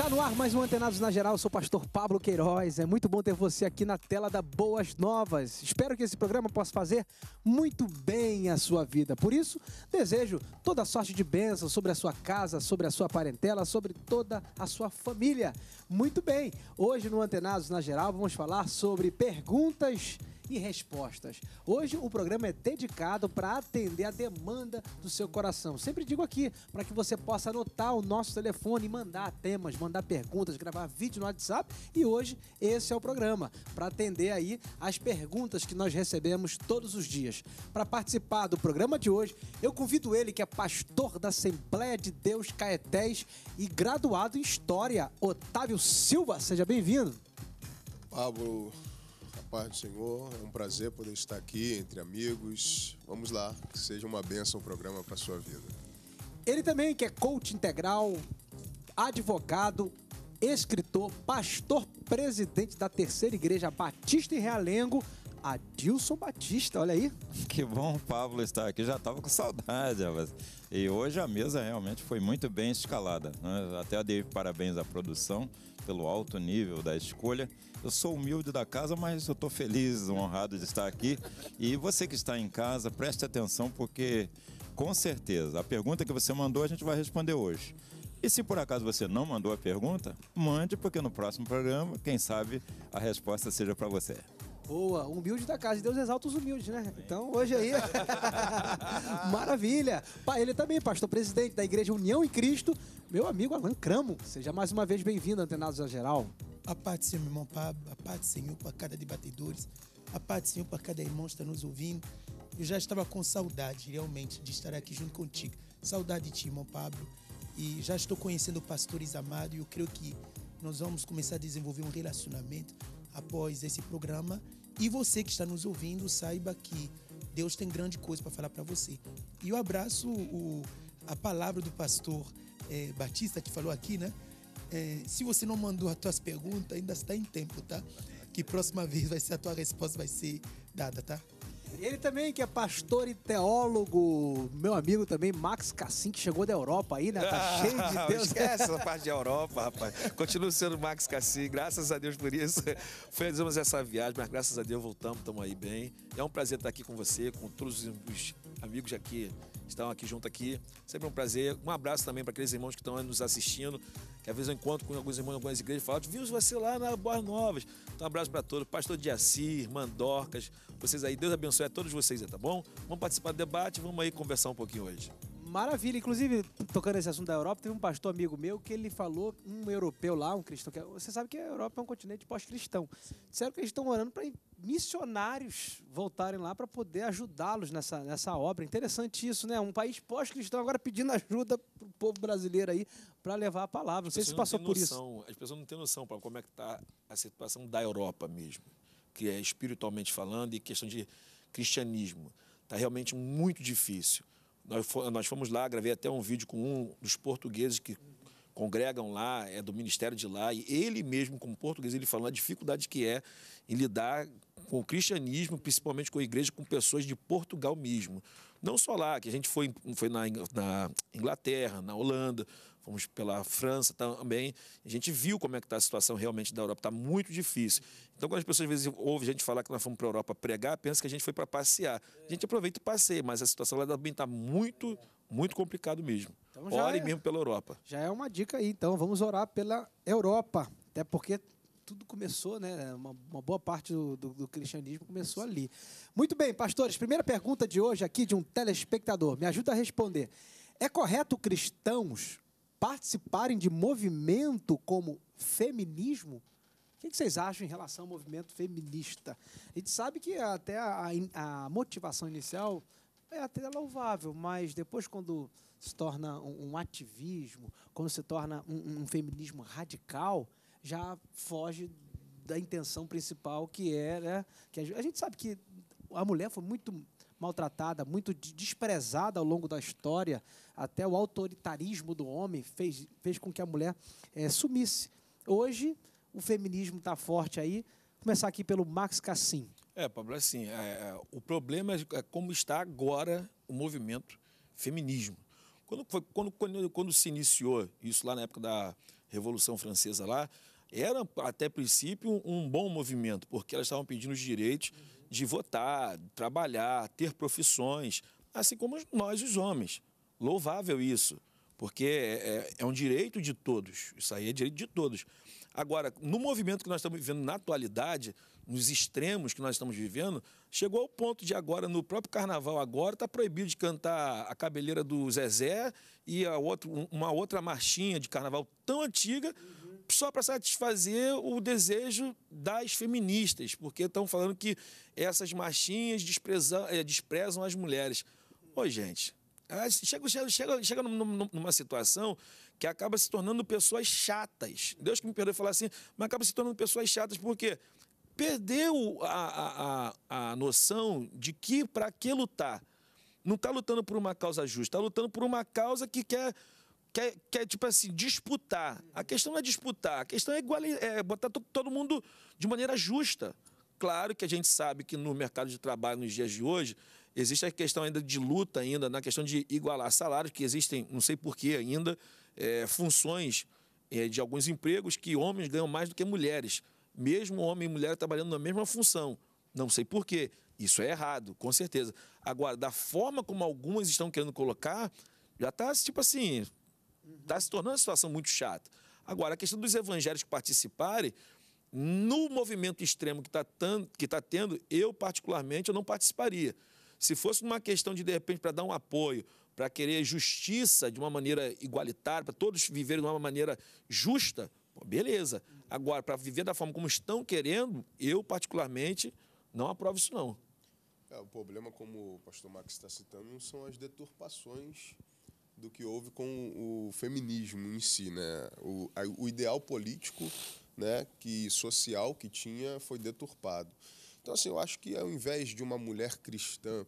Tá no ar mais um Antenados na Geral, eu sou o pastor Pablo Queiroz. É muito bom ter você aqui na tela da Boas Novas. Espero que esse programa possa fazer muito bem a sua vida. Por isso, desejo toda sorte de bênção sobre a sua casa, sobre a sua parentela, sobre toda a sua família. Muito bem, hoje no Antenados na Geral vamos falar sobre perguntas e respostas. Hoje o programa é dedicado para atender a demanda do seu coração. Sempre digo aqui, para que você possa anotar o nosso telefone, mandar temas, mandar perguntas, gravar vídeo no WhatsApp. E hoje esse é o programa, para atender aí as perguntas que nós recebemos todos os dias. Para participar do programa de hoje, eu convido ele, que é pastor da Assembleia de Deus Caetés e graduado em História, Otávio Silva. Seja bem-vindo. Pablo, paz do Senhor. É um prazer poder estar aqui entre amigos. Vamos lá, que seja uma bênção o programa para sua vida. Ele também que é coach integral, advogado, escritor, pastor presidente da Terceira Igreja Batista em Realengo, Adilson Batista, olha aí. Que bom Pablo estar aqui, já estava com saudade, Mas... E hoje a mesa realmente foi muito bem escalada. Né? Até dei parabéns à produção pelo alto nível da escolha. Eu sou humilde da casa, mas eu estou feliz, honrado de estar aqui. E você que está em casa, preste atenção, porque com certeza a pergunta que você mandou a gente vai responder hoje. E se por acaso você não mandou a pergunta, mande, porque no próximo programa, quem sabe, a resposta seja para você. Boa, humilde da casa Deus exalta os humildes, né? Então hoje aí. Maravilha! Ele também, pastor presidente da Igreja União em Cristo, meu amigo Alan Cramo. Seja mais uma vez bem-vindo, Antenados a Geral. A paz do Senhor, irmão Pablo, a paz do Senhor para cada debatedores, a paz do Senhor para cada irmão que está nos ouvindo. Eu já estava com saudade, realmente, de estar aqui junto contigo. Saudade de ti, irmão Pablo. E já estou conhecendo o pastor Isamado e eu creio que nós vamos começar a desenvolver um relacionamento após esse programa e você que está nos ouvindo, saiba que Deus tem grande coisa para falar para você. E eu abraço o, a palavra do pastor é, Batista que falou aqui, né? É, se você não mandou as suas perguntas, ainda está em tempo, tá? Que próxima vez vai ser a tua resposta vai ser dada, tá? Ele também, que é pastor e teólogo, meu amigo também, Max Cassim, que chegou da Europa aí, né? Tá ah, cheio de Deus. Esquece essa parte da Europa, rapaz. Continua sendo Max Cassim, graças a Deus por isso. Fizemos essa viagem, mas graças a Deus voltamos, estamos aí bem. É um prazer estar aqui com você, com todos os amigos aqui estão aqui junto aqui. Sempre um prazer. Um abraço também para aqueles irmãos que estão nos assistindo que às vezes eu encontro com alguns irmãos em algumas igrejas e falo, viu você lá na Boas Novas. Então, um abraço para todos, pastor Diacir, irmã Dorcas, vocês aí, Deus abençoe a todos vocês, tá bom? Vamos participar do debate, vamos aí conversar um pouquinho hoje. Maravilha, inclusive, tocando esse assunto da Europa, teve um pastor amigo meu que ele falou, um europeu lá, um cristão, que é, você sabe que a Europa é um continente pós-cristão. Disseram que eles estão orando para missionários voltarem lá para poder ajudá-los nessa, nessa obra. Interessante isso, né? Um país pós-cristão agora pedindo ajuda para o povo brasileiro aí para levar a palavra. Não sei se passou por isso. As pessoas não têm noção para como é que está a situação da Europa mesmo, que é espiritualmente falando e questão de cristianismo. Está realmente muito difícil. Nós, nós fomos lá, gravei até um vídeo com um dos portugueses que congregam lá, é do ministério de lá, e ele mesmo, como português, ele falando a dificuldade que é em lidar com o cristianismo, principalmente com a igreja, com pessoas de Portugal mesmo. Não só lá, que a gente foi, foi na, na Inglaterra, na Holanda, fomos pela França também. A gente viu como é que está a situação realmente da Europa, está muito difícil. Então, quando as pessoas às vezes ouvem a gente falar que nós fomos para a Europa pregar, pensa que a gente foi para passear. A gente aproveita e passeia, mas a situação lá também está muito, muito complicado mesmo. Então, Ore é, mesmo pela Europa. Já é uma dica aí, então. Vamos orar pela Europa. Até porque tudo começou, né? Uma, uma boa parte do, do, do, cristianismo começou ali. Muito bem, pastores, primeira pergunta de hoje aqui de um telespectador. Me ajuda a responder. É correto cristãos participarem de movimento como feminismo? O que vocês acham em relação ao movimento feminista? A gente sabe que até a, a motivação inicial é até louvável, mas depois, quando se torna um, um ativismo, quando se torna um, um, feminismo radical, já foge da intenção principal que era é, né? que a gente sabe que a mulher foi muito maltratada, muito desprezada ao longo da história, até o autoritarismo do homem fez, fez com que a mulher é, sumisse. Hoje, o feminismo está forte aí. Vou começar aqui pelo Max Cassim. É, Pablo, assim, é, é o problema é, é como está agora o movimento feminismo. Quando, foi, quando, quando, quando se iniciou isso lá na época da Revolução Francesa lá, era até princípio um bom movimento, porque elas estavam pedindo os direitos de votar, trabalhar, ter profissões, assim como nós, os homens. Louvável isso, porque é, é, é um direito de todos, isso aí é direito de todos. Agora, no movimento que nós estamos vivendo na atualidade, nos extremos que nós estamos vivendo, chegou ao ponto de agora, no próprio carnaval agora, está proibido de cantar a cabeleira do Zezé e a outro, uma outra marchinha de carnaval tão antiga só para satisfazer o desejo das feministas, porque estão falando que essas machinhas desprezam, é, desprezam as mulheres. Ô, gente, ah, chega, chega, chega numa situação que acaba se tornando pessoas chatas. Deus que me perdoe falar assim, mas acaba se tornando pessoas chatas, porque perdeu a, a, a noção de que para que lutar? Não está lutando por uma causa justa, está lutando por uma causa que quer quer, quer, tipo assim, disputar. A questão não é disputar, a questão é, igual, é botar todo mundo de maneira justa. Claro que a gente sabe que no mercado de trabalho, nos dias de hoje, existe a questão ainda de luta ainda, na questão de igualar salários, que existem, não sei porquê ainda, é, funções é, de alguns empregos que homens ganham mais do que mulheres. Mesmo homem e mulher trabalhando na mesma função. Não sei porquê. Isso é errado, com certeza. Agora, da forma como algumas estão querendo colocar, já está tipo assim, Está se tornando uma situação muito chata. Agora, a questão dos evangélicos participarem, no movimento extremo que está tá tendo, eu particularmente eu não participaria. Se fosse uma questão de, de repente, para dar um apoio, para querer justiça de uma maneira igualitária, para todos viverem de uma maneira justa, pô, beleza. Agora, para viver da forma como estão querendo, eu particularmente não aprovo isso não. É, o problema, como o pastor Max está citando, são as deturpações do que houve com o feminismo em si, né? O, a, o ideal político, né, que social que tinha foi deturpado. Então assim, eu acho que ao invés de uma mulher cristã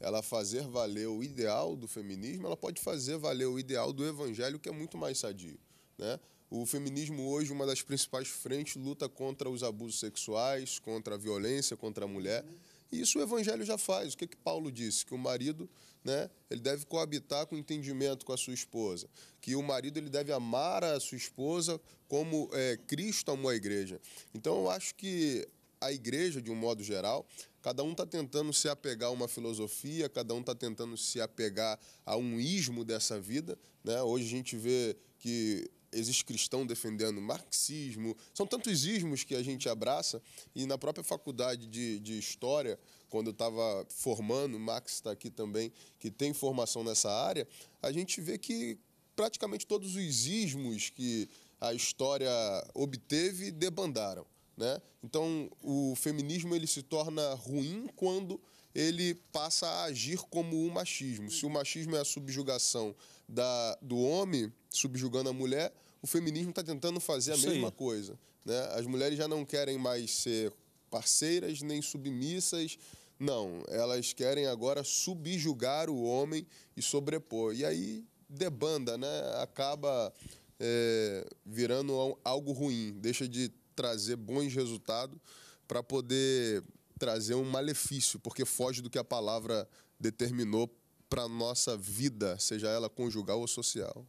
ela fazer valer o ideal do feminismo, ela pode fazer valer o ideal do evangelho que é muito mais sadio, né? O feminismo hoje, uma das principais frentes, luta contra os abusos sexuais, contra a violência contra a mulher. Uhum e isso o Evangelho já faz. O que, que Paulo disse? Que o marido né, ele deve coabitar com entendimento com a sua esposa. Que o marido ele deve amar a sua esposa como é, Cristo amou a igreja. Então eu acho que a igreja, de um modo geral, cada um está tentando se apegar a uma filosofia, cada um está tentando se apegar a um ismo dessa vida. Né? Hoje a gente vê que existe cristão defendendo marxismo, são tantos ismos que a gente abraça, e na própria faculdade de, de História, quando eu estava formando, Max está aqui também, que tem formação nessa área, a gente vê que praticamente todos os ismos que a história obteve debandaram. Né? Então, o feminismo ele se torna ruim quando ele passa a agir como o machismo. Se o machismo é a subjugação da, do homem subjugando a mulher, o feminismo está tentando fazer a Isso mesma aí. coisa. Né? As mulheres já não querem mais ser parceiras nem submissas. Não, elas querem agora subjugar o homem e sobrepor. E aí debanda, né? Acaba é, virando algo ruim, deixa de trazer bons resultados para poder trazer um malefício, porque foge do que a palavra determinou para nossa vida, seja ela conjugal ou social.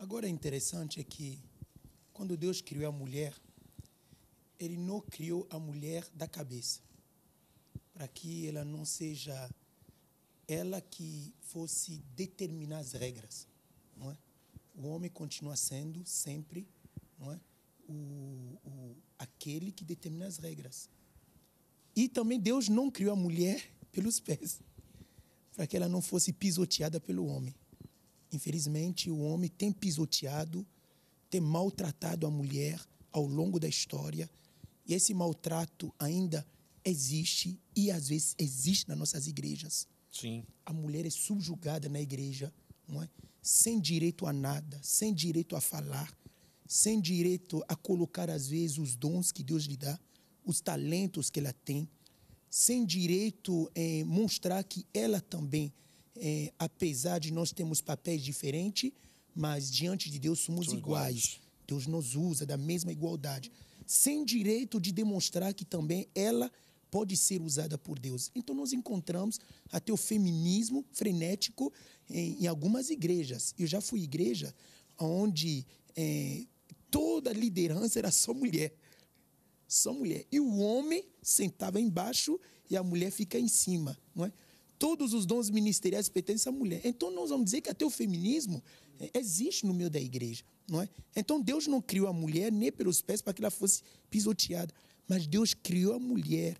Agora, é interessante é que quando Deus criou a mulher, Ele não criou a mulher da cabeça, para que ela não seja ela que fosse determinar as regras, não é? O homem continua sendo sempre, não é? O, o, aquele que determina as regras. E também Deus não criou a mulher pelos pés, para que ela não fosse pisoteada pelo homem. Infelizmente, o homem tem pisoteado, tem maltratado a mulher ao longo da história, e esse maltrato ainda existe e às vezes existe nas nossas igrejas. Sim. A mulher é subjugada na igreja, não é? Sem direito a nada, sem direito a falar, sem direito a colocar às vezes os dons que Deus lhe dá, os talentos que ela tem, sem direito a eh, é, mostrar que ela também é, apesar de nós termos papéis diferentes, mas diante de Deus somos, iguais. iguais. Deus nos usa da mesma igualdade, sem direito de demonstrar que também ela pode ser usada por Deus. Então nós encontramos até o feminismo frenético em, em algumas igrejas. Eu já fui igreja onde é, toda a liderança era só mulher. Só mulher. E o homem sentava embaixo e a mulher fica em cima, não é? Todos os dons ministeriais pertencem à mulher. Então nós vamos dizer que até o feminismo é, existe no meio da igreja, não é? Então Deus não criou a mulher nem pelos pés para que ela fosse pisoteada, mas Deus criou a mulher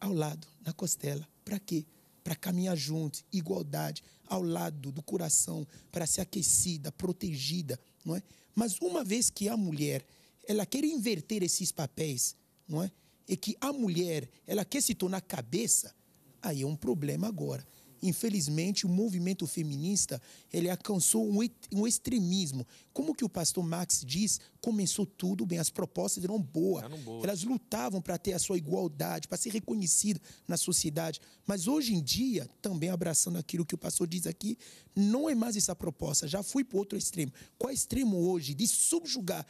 ao lado, na costela. Para quê? Para caminhar junto, igualdade, ao lado do coração, para ser aquecida, protegida, não é? Mas uma vez que a mulher, ela quer inverter esses papéis, não é? E que a mulher, ela quer se tornar cabeça, aí é um problema agora. Infelizmente, o movimento feminista ele alcançou um, um extremismo. Como que o pastor Max diz, começou tudo bem, as propostas eram boas. Eram boas. Elas lutavam para ter a sua igualdade, para ser reconhecida na sociedade. Mas hoje em dia, também abraçando aquilo que o pastor diz aqui, não é mais essa proposta. Já fui para outro extremo. Qual é extremo hoje? De subjugar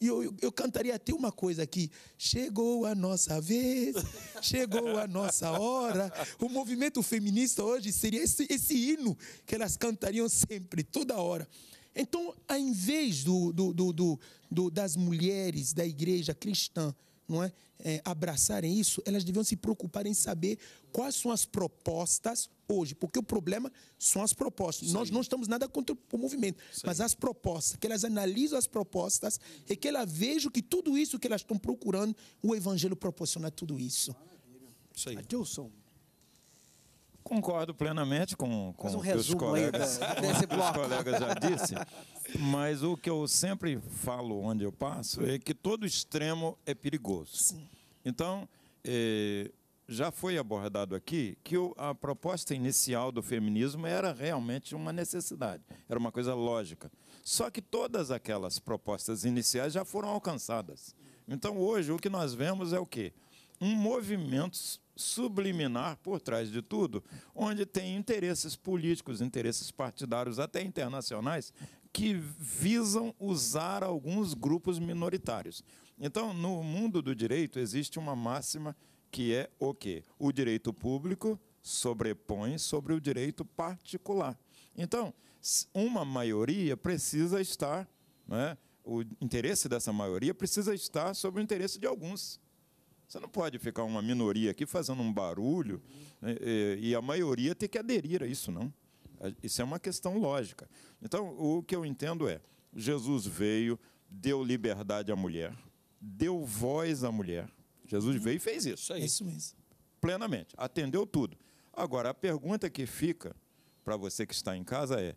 e eu, eu, cantaria até uma coisa aqui. Chegou a nossa vez, chegou a nossa hora. O movimento feminista hoje seria esse, esse hino que elas cantariam sempre, toda hora. Então, ao invés do, do, do, do das mulheres da igreja cristã não é, é, abraçarem isso, elas deviam se preocupar em saber quais são as propostas hoje, porque o problema são as propostas. Sim. Nós não estamos nada contra o movimento, Sim. mas as propostas, que elas analisam as propostas e que elas vejam que tudo isso que elas estão procurando, o Evangelho proporciona tudo isso. Isso aí. Adilson, Concordo plenamente com, com um o que os colegas, desse né? bloco. Os colegas já disse, mas o que eu sempre falo onde eu passo é que todo extremo é perigoso. Sim. Então, eh, já foi abordado aqui que o, a proposta inicial do feminismo era realmente uma necessidade, era uma coisa lógica. Só que todas aquelas propostas iniciais já foram alcançadas. Então, hoje, o que nós vemos é o quê? Um movimento subliminar por trás de tudo, onde tem interesses políticos, interesses partidários, até internacionais, que visam usar alguns grupos minoritários. Então, no mundo do direito, existe uma máxima que é o quê? O direito público sobrepõe sobre o direito particular. Então, uma maioria precisa estar, né, o interesse dessa maioria precisa estar sobre o interesse de alguns. Você não pode ficar uma minoria aqui fazendo um barulho né, e a maioria ter que aderir a isso, não. É, isso é uma questão lógica. Então, o que eu entendo é: Jesus veio, deu liberdade à mulher, deu voz à mulher. Jesus veio e fez isso. Isso, é isso mesmo. Plenamente. Atendeu tudo. Agora, a pergunta que fica para você que está em casa é: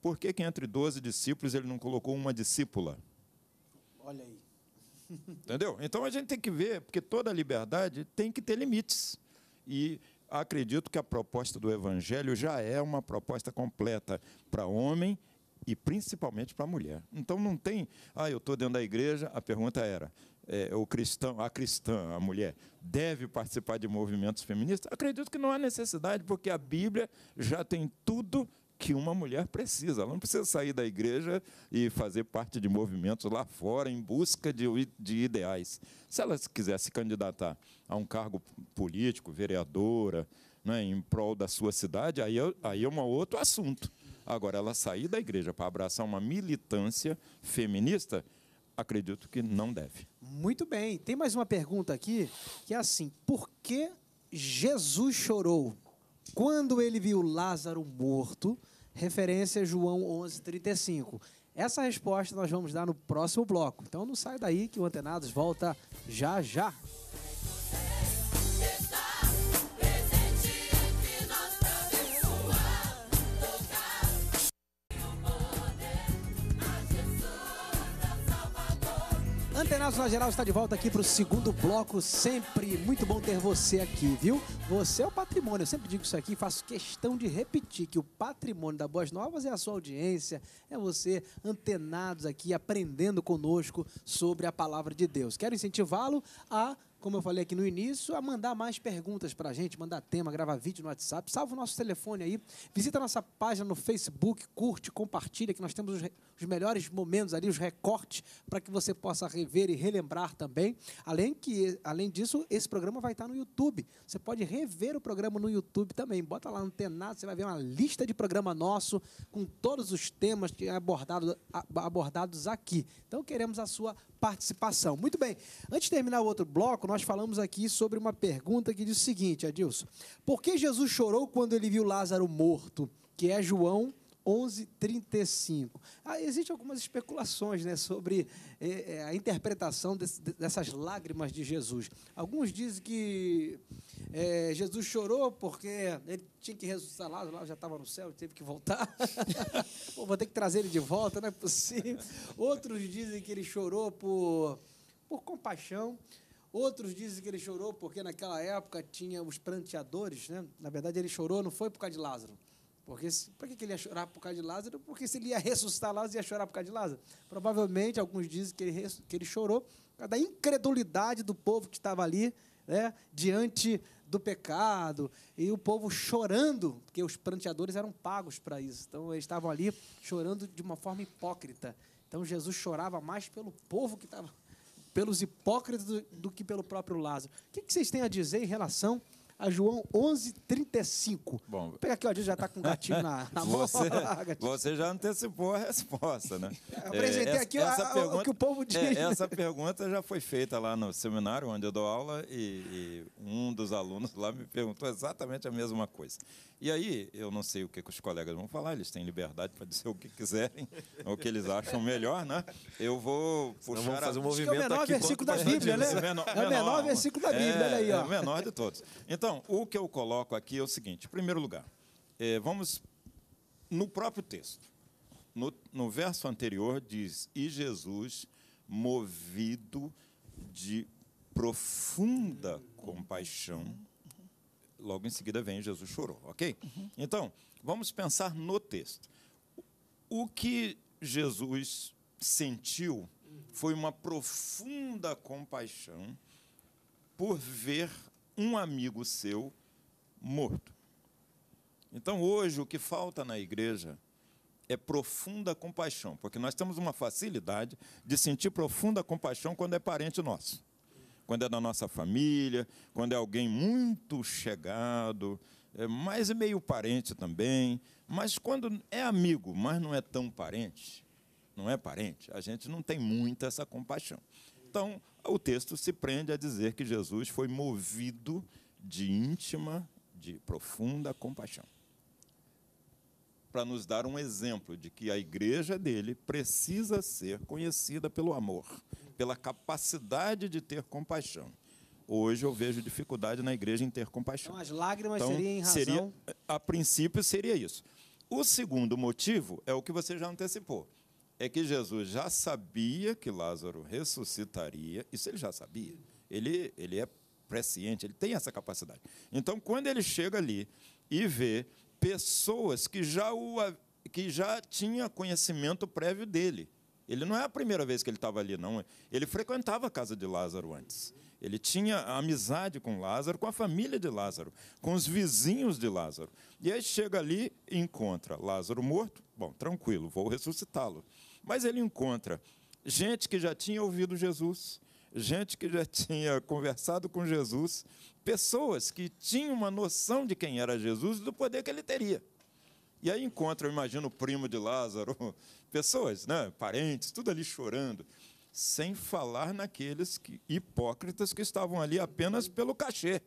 por que, que entre 12 discípulos ele não colocou uma discípula? Olha aí. Entendeu? Então a gente tem que ver, porque toda liberdade tem que ter limites. E acredito que a proposta do Evangelho já é uma proposta completa para homem e principalmente para mulher. Então não tem, ah, eu estou dentro da igreja, a pergunta era, é, o cristão, a cristã, a mulher, deve participar de movimentos feministas? Acredito que não há necessidade, porque a Bíblia já tem tudo que uma mulher precisa. Ela não precisa sair da igreja e fazer parte de movimentos lá fora em busca de, de ideais. Se ela quiser se candidatar a um cargo político, vereadora, né, em prol da sua cidade, aí é, aí é um outro assunto. Agora, ela sair da igreja para abraçar uma militância feminista, acredito que não deve. Muito bem. Tem mais uma pergunta aqui que é assim: por que Jesus chorou? quando ele viu Lázaro morto, referência a é João 11:35. Essa resposta nós vamos dar no próximo bloco. Então não sai daí que o Antenados volta já já. Antenacional Geral está de volta aqui para o segundo bloco. Sempre muito bom ter você aqui, viu? Você é o patrimônio. Eu sempre digo isso aqui faço questão de repetir que o patrimônio da Boas Novas é a sua audiência, é você antenados aqui, aprendendo conosco sobre a palavra de Deus. Quero incentivá-lo a como eu falei aqui no início, a mandar mais perguntas para a gente, mandar tema, gravar vídeo no WhatsApp. Salva o nosso telefone aí. Visita a nossa página no Facebook, curte, compartilha, que nós temos os, os melhores momentos ali, os recortes, para que você possa rever e relembrar também. Além, que, além disso, esse programa vai estar no YouTube. Você pode rever o programa no YouTube também. Bota lá antenado, você vai ver uma lista de programa nosso com todos os temas que é abordado, abordados aqui. Então queremos a sua participação. Muito bem. Antes de terminar o outro bloco, nós nós falamos aqui sobre uma pergunta que diz o seguinte, Adilson: Por que Jesus chorou quando ele viu Lázaro morto? Que é João 11:35. Ah, Existem algumas especulações né, sobre eh, a interpretação desse, dessas lágrimas de Jesus. Alguns dizem que eh, Jesus chorou porque ele tinha que ressuscitar lá, já estava no céu, teve que voltar. Pô, vou ter que trazer ele de volta, não é possível. Outros dizem que ele chorou por, por compaixão. Outros dizem que ele chorou porque naquela época tinha os pranteadores, né? Na verdade, ele chorou não foi por causa de Lázaro. Porque para que ele ia chorar por causa de Lázaro? Porque se ele ia ressuscitar Lázaro, ia chorar por causa de Lázaro. Provavelmente, alguns dizem que ele, que ele chorou por causa da incredulidade do povo que estava ali, né, diante do pecado, e o povo chorando, porque os pranteadores eram pagos para isso. Então, eles estavam ali chorando de uma forma hipócrita. Então, Jesus chorava mais pelo povo que estava pelos hipócritas do, do que pelo próprio Lázaro. O que, que vocês têm a dizer em relação a João 11:35. Bom, Vou pegar aqui, ó, a gente já está com o um gatinho na, na você, mão. você já antecipou a resposta, né? Eu apresentei é, aqui essa, a, pergunta, o que o povo é, diz. É, essa pergunta já foi feita lá no seminário onde eu dou aula e, e um dos alunos lá me perguntou exatamente a mesma coisa. E aí, eu não sei o que, que os colegas vão falar, eles têm liberdade para dizer o que quiserem, o que eles acham melhor, né? Eu vou puxar. Não, vamos fazer um movimento movimento é o menor versículo da Bíblia, né? é o menor, versículo da Bíblia, olha aí, ó. É o menor de todos. Então, o que eu coloco aqui é o seguinte: em primeiro lugar, é, vamos no próprio texto. No, no verso anterior diz: E Jesus, movido de profunda compaixão, logo em seguida vem Jesus chorou, ok? Uhum. Então, vamos pensar no texto. O que Jesus sentiu foi uma profunda compaixão por ver um amigo seu morto. Então, hoje, o que falta na igreja é profunda compaixão, porque nós temos uma facilidade de sentir profunda compaixão quando é parente nosso quando é da nossa família, quando é alguém muito chegado, é, mas é meio parente também. Mas quando é amigo, mas não é tão parente, não é parente, a gente não tem muita essa compaixão. Então, o texto se prende a dizer que Jesus foi movido de íntima, de profunda compaixão para nos dar um exemplo de que a igreja dele precisa ser conhecida pelo amor, pela capacidade de ter compaixão. Hoje eu vejo dificuldade na igreja em ter compaixão. Então, as lágrimas então, seriam em razão. Seria, a princípio seria isso. O segundo motivo é o que você já antecipou é que Jesus já sabia que Lázaro ressuscitaria, isso ele já sabia. Ele, ele é presciente, ele tem essa capacidade. Então, quando ele chega ali e vê pessoas que já, o, que já tinha conhecimento prévio dele. Ele não é a primeira vez que ele estava ali, não. Ele frequentava a casa de Lázaro antes. Ele tinha amizade com Lázaro, com a família de Lázaro, com os vizinhos de Lázaro. E aí chega ali e encontra Lázaro morto. Bom, tranquilo, vou ressuscitá-lo. Mas ele encontra gente que já tinha ouvido Jesus, gente que já tinha conversado com Jesus, pessoas que tinham uma noção de quem era Jesus e do poder que ele teria. E aí encontra, eu imagino, o primo de Lázaro, pessoas, né, parentes, tudo ali chorando, sem falar naqueles que, hipócritas que estavam ali apenas pelo cachê.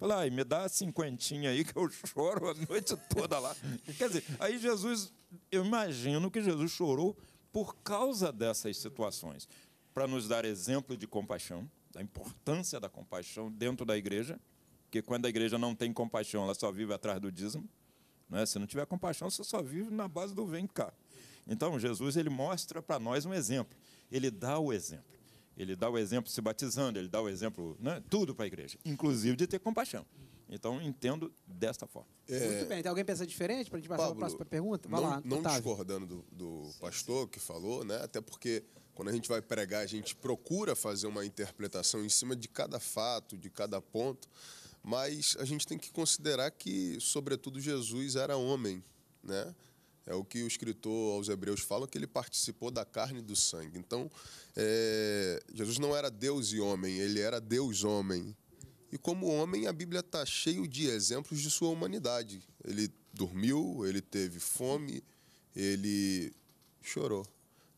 Fala, me dá a cinquentinha aí que eu choro a noite toda lá. Quer dizer, aí Jesus, eu imagino que Jesus chorou por causa dessas situações, para nos dar exemplo de compaixão, da importância da compaixão dentro da igreja, porque quando a igreja não tem compaixão, ela só vive atrás do dízimo. É? Se não tiver compaixão, você só vive na base do vem cá. Então, Jesus ele mostra para nós um exemplo. Ele dá o exemplo. Ele dá o exemplo se batizando, ele dá o exemplo, né? tudo para a igreja, inclusive de ter compaixão. Então, entendo desta forma. É... Muito bem. Então alguém pensa diferente para a gente passar para a próxima pergunta? Vai não, lá, Não Otávio. discordando do, do pastor que falou, né? até porque quando a gente vai pregar, a gente procura fazer uma interpretação em cima de cada fato, de cada ponto, mas a gente tem que considerar que, sobretudo, Jesus era homem, né? É o que o escritor aos Hebreus fala, que ele participou da carne e do sangue. Então, é, Jesus não era Deus e homem, ele era Deus-homem. E como homem, a Bíblia está cheio de exemplos de sua humanidade. Ele dormiu, ele teve fome, ele chorou.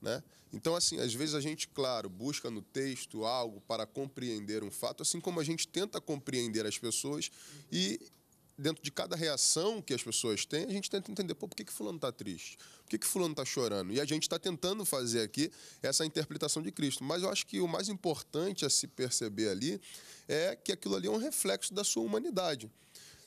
Né? Então, assim, às vezes a gente, claro, busca no texto algo para compreender um fato, assim como a gente tenta compreender as pessoas e dentro de cada reação que as pessoas têm, a gente tenta entender, pô, por que, que fulano está triste? Por que, que fulano está chorando? E a gente está tentando fazer aqui essa interpretação de Cristo. Mas eu acho que o mais importante a se perceber ali é que aquilo ali é um reflexo da sua humanidade,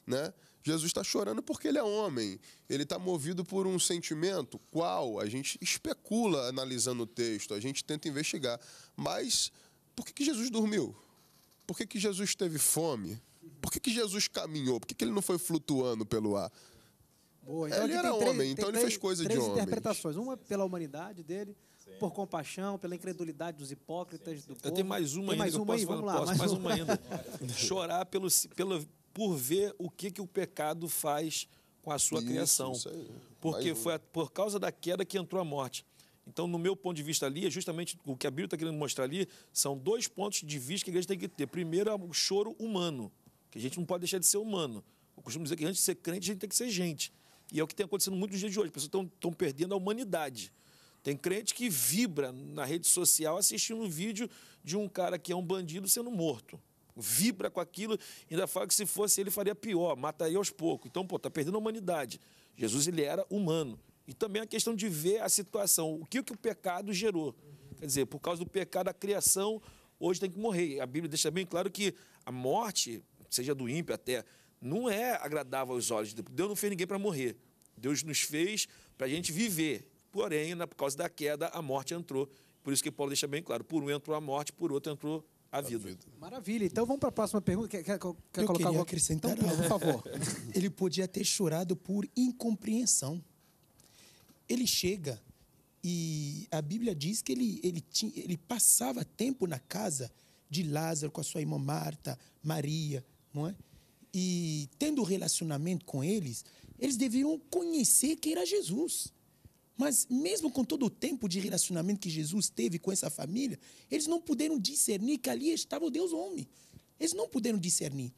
né? Jesus está chorando porque ele é homem. Ele está movido por um sentimento qual a gente especula analisando o texto, a gente tenta investigar. Mas por que, que Jesus dormiu? Por que, que Jesus teve fome? Por que, que Jesus caminhou? Por que, que ele não foi flutuando pelo ar? Boa, então ele era três, homem, então ele fez coisa de homem. Três interpretações. Uma é pela humanidade dele, Sim. por compaixão, pela incredulidade dos hipócritas, Sim. do povo. Eu tenho mais uma Tem ainda. Mais uma aí, vamos lá. Posso, mais, uma, uma ainda. Chorar pelo, pelo, por ver o que, que o pecado faz com a sua isso, criação. Isso aí. Porque foi a, por causa da queda que entrou a morte. Então, no meu ponto de vista ali, é justamente o que a Bíblia está querendo mostrar ali, são dois pontos de vista que a igreja tem que ter. Primeiro, é o choro humano, que a gente não pode deixar de ser humano. Eu costumo dizer que antes de ser crente, a gente tem que ser gente. E é o que tem acontecendo muito nos dias de hoje. As pessoas estão perdendo a humanidade. Tem crente que vibra na rede social assistindo um vídeo de um cara que é um bandido sendo morto vibra com aquilo, ainda fala que se fosse ele faria pior, mataria aos poucos. Então, pô, está perdendo a humanidade. Jesus, ele era humano. E também a questão de ver a situação, o que, que o pecado gerou. Quer dizer, por causa do pecado, a criação hoje tem que morrer. A Bíblia deixa bem claro que a morte, seja do ímpio até, não é agradável aos olhos de Deus. Deus não fez ninguém para morrer. Deus nos fez para a gente viver. Porém, por causa da queda, a morte entrou. Por isso que Paulo deixa bem claro: por um entrou a morte, por outro entrou a vida. vida. Maravilha. Então vamos para a próxima pergunta. Quer, quer, quer Eu colocar alguma... acrescentar então, por favor. Ele podia ter chorado por incompreensão. Ele chega e a Bíblia diz que ele, ele, tinha, ele passava tempo na casa de Lázaro com a sua irmã Marta, Maria, não é? E tendo relacionamento com eles, eles deveriam conhecer quem era Jesus. Mas mesmo com todo o tempo de relacionamento que Jesus teve com essa família, eles não puderam discernir que ali estava o Deus homem. Eles não puderam discernir.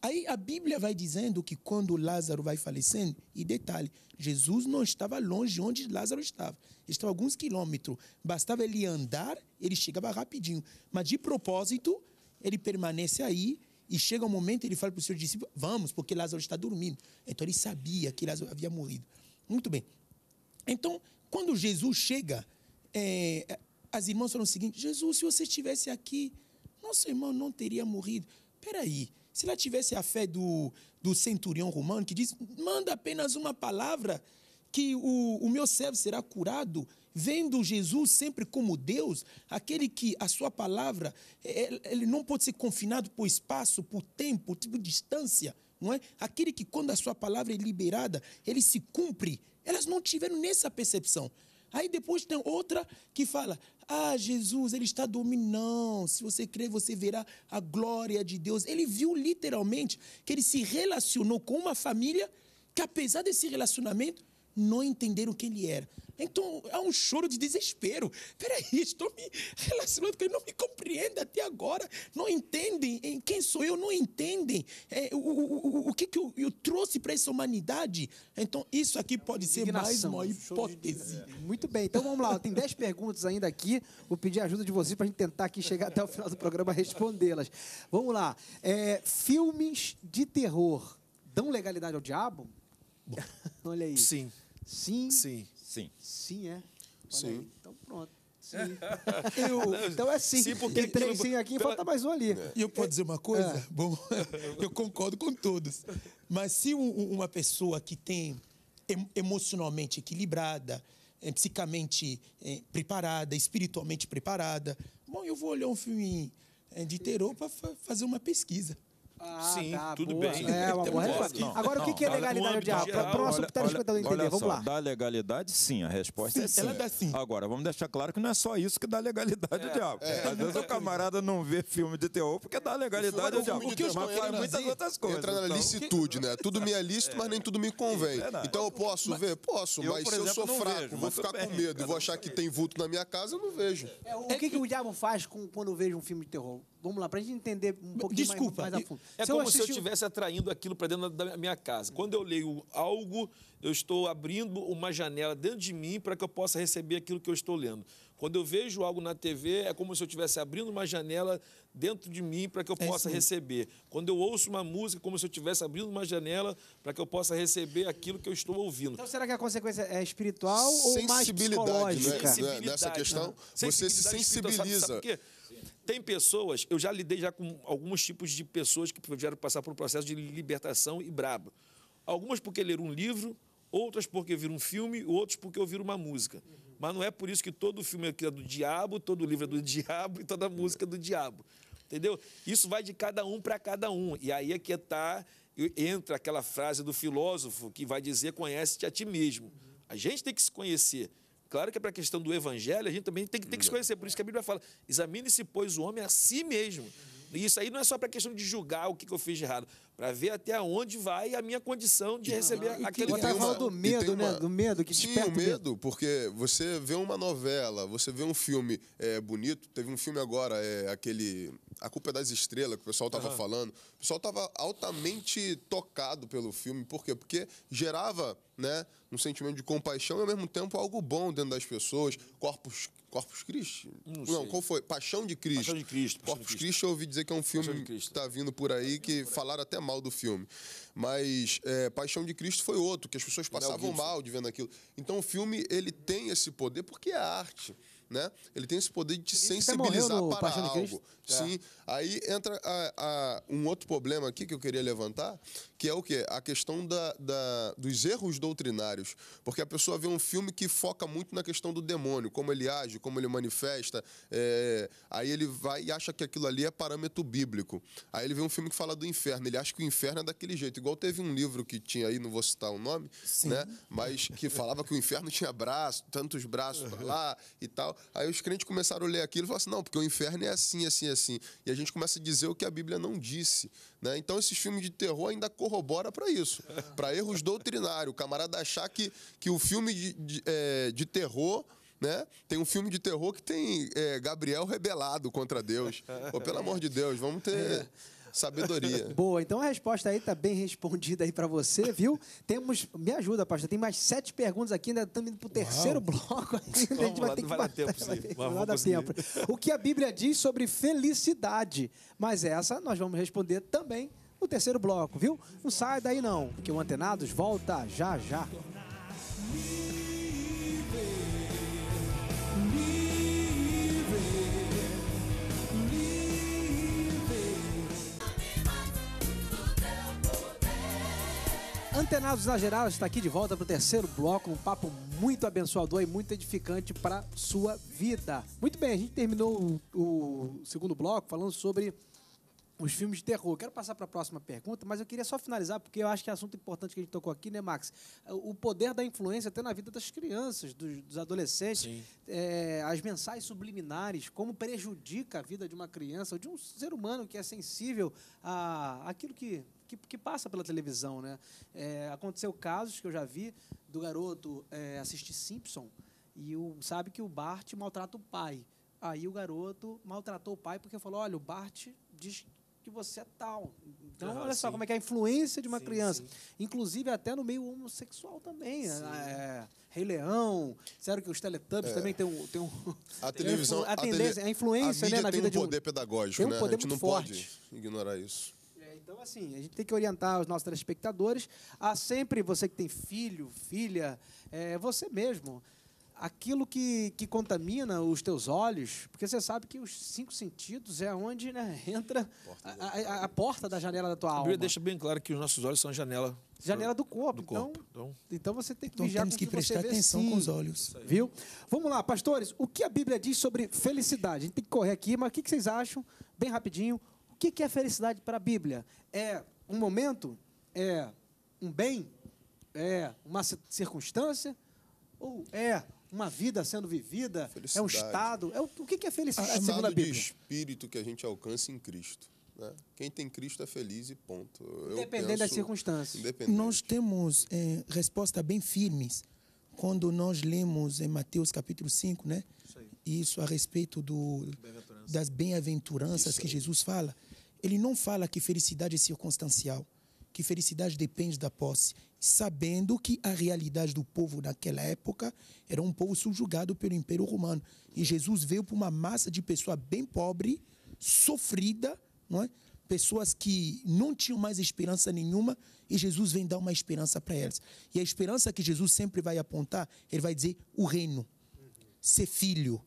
Aí a Bíblia vai dizendo que quando Lázaro vai falecendo, e detalhe, Jesus não estava longe onde Lázaro estava. Estava alguns quilômetros. Bastava ele andar, ele chegava rapidinho. Mas de propósito, ele permanece aí e chega um momento ele fala para o seu discípulo: "Vamos, porque Lázaro está dormindo". Então ele sabia que Lázaro havia morrido. Muito bem. Então, quando Jesus chega, é, as irmãs falam o seguinte: Jesus, se você estivesse aqui, nosso irmão não teria morrido. Peraí, se ela tivesse a fé do, do centurião romano, que diz: manda apenas uma palavra, que o, o meu servo será curado, vendo Jesus sempre como Deus, aquele que a sua palavra, ele, é, é, ele não pode ser confinado por espaço, por tempo, por distância, não é? Aquele que quando a sua palavra é liberada, ele se cumpre elas não tiveram nessa percepção. Aí depois tem outra que fala: Ah, Jesus, ele está dominando. Se você crer, você verá a glória de Deus. Ele viu literalmente que ele se relacionou com uma família que, apesar desse relacionamento, não entenderam quem ele era. Então há um choro de desespero. Peraí, estou me relacionando com ele, não me compreende até agora, não entendem quem sou eu, não entendem é, o, o, o, que, que eu, eu trouxe para essa humanidade. Então isso aqui pode ser mais uma hipótese. Muito bem, então vamos lá, tem 10 perguntas ainda aqui, vou pedir a ajuda de vocês para a gente tentar aqui chegar até o final do programa respondê-las. Vamos lá, é, filmes de terror dão legalidade ao diabo? Olha aí. Sim. Sim. Sim. Sim. Sim, é? Olha sim. Aí. Então pronto. Sim. Eu, então é sim. sim porque Tem três sim aqui e pela... falta mais um ali. E eu posso dizer uma coisa? É. Bom, eu concordo com todos. Mas se uma pessoa que tem emocionalmente equilibrada, eh, psicamente eh, preparada, espiritualmente preparada, bom, eu vou olhar um filme eh, de terror para fazer uma pesquisa. Ah, sim, tá, tudo boa. bem. É uma boa resposta. Não, Agora, não, o que é legalidade odiar? Para o nosso telespectador entender, olha vamos só, lá. Da legalidade, sim, a resposta sim, é sim. Ela dá sim. Agora, vamos deixar claro que não é só isso que dá legalidade é, ao diabo. É, Às vezes é, o camarada não vê filme de terror porque dá legalidade é ao diabo. Mas faz muitas outras coisas. Entra na então. licitude, né? Tudo me é lícito, mas é. nem tudo me convém. É então eu posso ver? Posso, mas se eu sou fraco, vou ficar com medo e vou achar que tem vulto na minha casa, eu não vejo. O que o diabo faz quando vejo um filme de terror? Vamos lá, para a gente entender um pouquinho Desculpa, mais, mais a fundo. É se como eu se eu estivesse atraindo aquilo para dentro da minha casa. Quando eu leio algo, eu estou abrindo uma janela dentro de mim para que eu possa receber aquilo que eu estou lendo. Quando eu vejo algo na TV, é como se eu estivesse abrindo uma janela dentro de mim para que eu é possa receber. Quando eu ouço uma música, é como se eu estivesse abrindo uma janela para que eu possa receber aquilo que eu estou ouvindo. Então, será que a consequência é espiritual ou mais né? psicológica? Né? Sensibilidade, Nessa questão, não. você se sensibiliza. Sabe, sabe tem pessoas, eu já lidei já com alguns tipos de pessoas que vieram passar por um processo de libertação e brabo. Algumas porque leram um livro, outras porque viram um filme, outros porque ouviram uma música. Uhum. Mas não é por isso que todo filme é do diabo, todo livro é do diabo e toda música é do diabo. Entendeu? Isso vai de cada um para cada um. E aí é que está entra aquela frase do filósofo que vai dizer: conhece-te a ti mesmo. A gente tem que se conhecer. Claro que é para a questão do evangelho, a gente também tem que, tem que se hum, é. conhecer. Por isso que a Bíblia fala: examine-se, pois, o homem a si mesmo. Isso aí não é só para questão de julgar o que, que eu fiz de errado, para ver até onde vai a minha condição de receber ah, aquele... Você falando do medo, né? Uma... Do medo que Sim, o medo, porque você vê uma novela, você vê um filme é, bonito, teve um filme agora, é, aquele... A Culpa é das Estrelas, que o pessoal estava uhum. falando. O pessoal estava altamente tocado pelo filme. Por quê? Porque gerava né, um sentimento de compaixão e, ao mesmo tempo, algo bom dentro das pessoas. Corpos Corpus Christi? Não, não qual foi? Paixão de Cristo. Paixão de Cristo. Paixão Corpus Christi. eu ouvi dizer que é um filme que está vindo por aí, que falaram até mal do filme. Mas é, Paixão de Cristo foi outro, que as pessoas passavam mal de vendo aquilo. Então o filme, ele tem esse poder porque é arte né? Ele tem esse poder de te sensibilizar para algo. É. Sim. É. Aí entra a, a, um outro problema aqui que eu queria levantar, que é o quê? A questão da, da, dos erros doutrinários. Porque a pessoa vê um filme que foca muito na questão do demônio, como ele age, como ele manifesta. É... aí ele vai e acha que aquilo ali é parâmetro bíblico. Aí ele vê um filme que fala do inferno, ele acha que o inferno é daquele jeito. Igual teve um livro que tinha aí, não vou citar o nome, Sim. né? Mas que falava que o inferno tinha braço, tantos braços para lá e tal. Aí os crentes começaram a ler aquilo e falaram assim: não, porque o inferno é assim, assim, assim. E a gente começa a dizer o que a Bíblia não disse. Né? Então esses filmes de terror ainda corrobora para isso, é. para erros doutrinários. O camarada achar que, que o filme de, de, é, de terror. Né? Tem um filme de terror que tem é, Gabriel rebelado contra Deus. Pô, pelo amor de Deus, vamos ter. É. Sabedoria. Boa, então a resposta aí tá bem respondida aí para você, viu? Temos, me ajuda, pastor, tem mais sete perguntas aqui, ainda estamos indo pro terceiro bloco. Ainda Vamos a gente vai lá, ter que vai dar tempo, vai ter, vai dar tempo. O que a Bíblia diz sobre felicidade? Mas essa nós vamos responder também no terceiro bloco, viu? Não sai daí não, porque o Antenados volta já já. Antenados na está aqui de volta para o terceiro bloco, um papo muito abençoador e muito edificante para sua vida. Muito bem, a gente terminou o, o segundo bloco falando sobre os filmes de terror. Quero passar para a próxima pergunta, mas eu queria só finalizar, porque eu acho que é assunto importante que a gente tocou aqui, né, Max? O poder da influência até na vida das crianças, dos, dos adolescentes, é, as mensagens subliminares, como prejudica a vida de uma criança ou de um ser humano que é sensível a aquilo que, que, que passa pela televisão, né? É, aconteceu casos que eu já vi do garoto é, assistir Simpson e o, sabe que o Bart maltrata o pai. Aí o garoto maltratou o pai porque falou: olha, o Bart diz que você é tal. Então, ah, olha sim. só como é que é a influência de uma sim, criança. Sim. Inclusive, até no meio homossexual também. Né? É, Rei Leão, sério que os Teletubbies é. também tem um, tem um... A televisão... A, tendência, a, a influência a né, na vida um de um... tem um poder pedagógico, tem um né? Poder a gente não forte. pode ignorar isso. É, então, assim, a gente tem que orientar os nossos telespectadores a sempre, você que tem filho, filha, é, você mesmo aquilo que, que contamina os teus olhos, porque você sabe que os cinco sentidos é onde né, entra porta a, a, a, porta da janela da tua alma. A Bíblia deixa bem claro que os nossos olhos são a janela. Janela do corpo. Do corpo. Então, então, então você tem que então, vigiar temos que, que prestar atenção sim. com os olhos. Viu? Vamos lá, pastores. O que a Bíblia diz sobre felicidade? A gente tem que correr aqui, mas o que vocês acham? Bem rapidinho. O que é felicidade para a Bíblia? É um momento? É um bem? É uma circunstância? Ou é uma vida sendo vivida, é um estado. É o, o que é felicidade? Estado o estado de espírito que a gente alcança em Cristo. Né? Quem tem Cristo é feliz e ponto. Independente das circunstâncias. Nós temos eh, respostas bem firmes quando nós lemos em Mateus capítulo 5, né? Isso, Isso a respeito do, das bem-aventuranças que Jesus fala. Ele não fala que felicidade é circunstancial que felicidade depende da posse, sabendo que a realidade do povo naquela época era um povo subjugado pelo Império Romano. E Jesus veio para uma massa de pessoas bem pobre, sofrida, não é? pessoas que não tinham mais esperança nenhuma e Jesus vem dar uma esperança para elas. E a esperança que Jesus sempre vai apontar, ele vai dizer o reino, ser filho,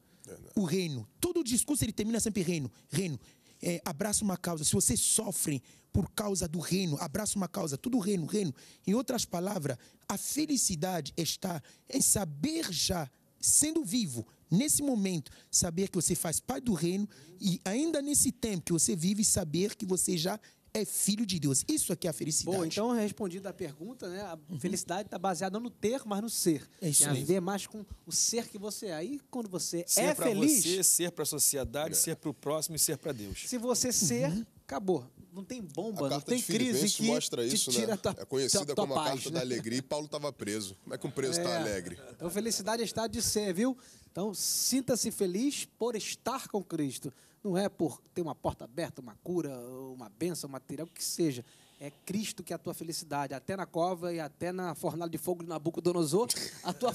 o reino. Todo discurso ele termina sempre reino, reino é, abraça uma causa. Se você sofre por causa do reino, abraça uma causa. Tudo reino, reino. Em outras palavras, a felicidade está em saber já, sendo vivo, nesse momento, saber que você faz parte do reino e ainda nesse tempo que você vive, saber que você já é filho de Deus. Isso aqui é a felicidade. Bom, então respondi da pergunta, né? A uhum. felicidade está baseada no ter, mas no ser. É isso Tem mesmo. a ver mais com o ser que você é. Aí quando você ser é feliz, você, ser para a sociedade, é. ser para o próximo e ser para Deus. Se você uhum. ser, uhum. acabou. Não tem bomba, não tem crise que mostra isso, te né? tira né? tua, é conhecida tua, tua como a paz, carta né? da alegria. E Paulo estava preso. Como é que um preso está é. alegre? Então felicidade está de ser, viu? Então sinta-se feliz por estar com Cristo. Não é por ter uma porta aberta, uma cura, uma benção material, o que seja. É Cristo que é a tua felicidade. Até na cova e até na fornalha de fogo de Nabucodonosor, a tua,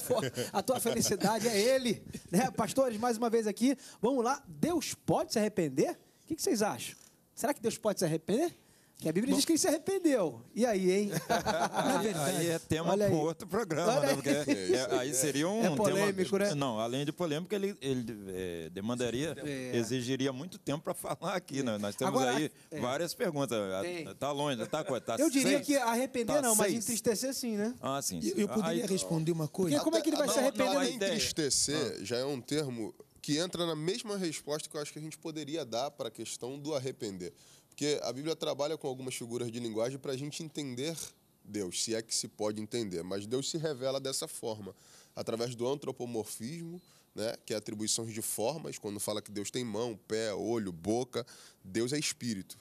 a tua felicidade é Ele. Né? Pastores, mais uma vez aqui, vamos lá. Deus pode se arrepender? O que vocês acham? Será que Deus pode se arrepender? Que a Bíblia Bom. diz que ele se arrependeu. E aí, hein? aí, é né? aí é tema para outro programa. Né? Porque é, aí seria um. É polêmico, tema... né? Não, além de polêmico, ele, ele é, demandaria, é. exigiria muito tempo para falar aqui. Né? Nós temos Agora, aí é. várias perguntas. Está longe, está tá Eu diria seis, que arrepender tá não, mas entristecer sim, né? Ah, sim. Eu, eu poderia aí, responder uma coisa. Porque como é que ele vai ah, não, se arrepender? Não, entristecer ah. já é um termo que entra na mesma resposta que eu acho que a gente poderia dar para a questão do arrepender. Porque a Bíblia trabalha com algumas figuras de linguagem para a gente entender Deus, se é que se pode entender. Mas Deus se revela dessa forma, através do antropomorfismo, né, que é atribuições de formas, quando fala que Deus tem mão, pé, olho, boca. Deus é espírito.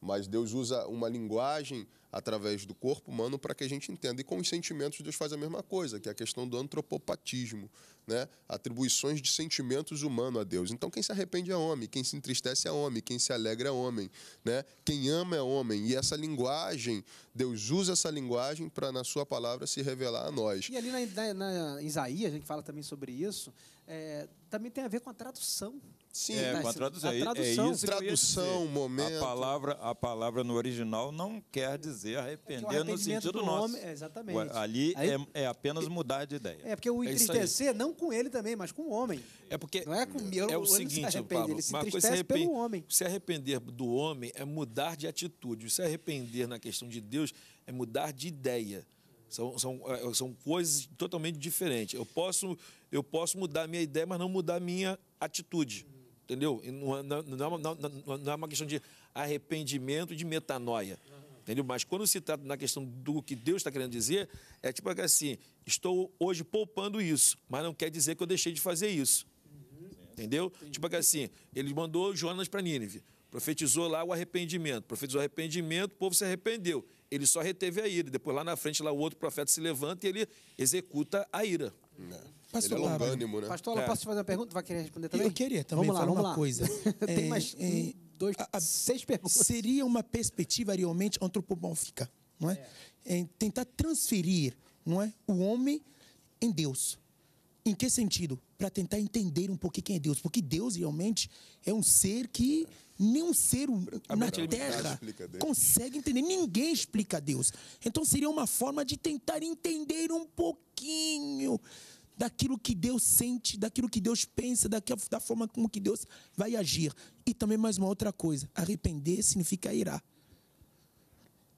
Mas Deus usa uma linguagem através do corpo humano para que a gente entenda. E com os sentimentos, Deus faz a mesma coisa, que é a questão do antropopatismo, né, atribuições de sentimentos humanos a Deus. Então, quem se arrepende é homem, quem se entristece é homem, quem se alegra é homem, né? quem ama é homem. E essa linguagem, Deus usa essa linguagem para, na sua palavra, se revelar a nós. E ali na, na, na Isaías, a gente fala também sobre isso, é, também tem a ver com a tradução. Sim, é, tá, com a tradução. A tradução, é, é isso tradução momento. A palavra, a palavra no original não quer dizer arrepender é no sentido nosso. Homem, é, exatamente. Ali é, é, apenas mudar de ideia. É porque o entristecer, não com ele também, mas com o homem. É porque não é com meu, é o seguinte, se Pablo, ele se entristece se arrepende, pelo homem. Se arrepender do homem é mudar de atitude. Se arrepender na questão de Deus é mudar de ideia. São, são, é, são coisas totalmente diferentes. Eu posso, eu posso mudar a minha ideia, mas não mudar a minha atitude. Entendeu? É, é não, não, não, não, é uma questão de arrependimento, de metanoia. Entendeu? Mas quando se trata na questão do que Deus está querendo dizer, é tipo assim, estou hoje poupando isso, mas não quer dizer que eu deixei de fazer isso. Entendeu? Tipo assim, ele mandou Jonas para Nínive, profetizou lá o arrependimento, profetizou o arrependimento, o povo se arrependeu ele só reteve a ira. Depois, lá na frente, lá o outro profeta se levanta e ele executa a ira. Pastor, ele é longânimo, né? Pastor, é. posso te fazer uma pergunta? Vai querer responder também? Eu queria também vamos lá, vamos uma lá. coisa. É, Tem é, mais dois, a, seis perguntas. Seria uma perspectiva realmente antropomórfica, não é? é? tentar transferir não é, o homem em Deus. Em que sentido? Para tentar entender um pouquinho quem é Deus. Porque Deus realmente é um ser que Nenhum ser humano na Terra consegue entender. Ninguém explica Deus. Então seria uma forma de tentar entender um pouquinho daquilo que Deus sente, daquilo que Deus pensa, daquilo, da forma como que Deus vai agir. E também mais uma outra coisa, arrepender significa irá.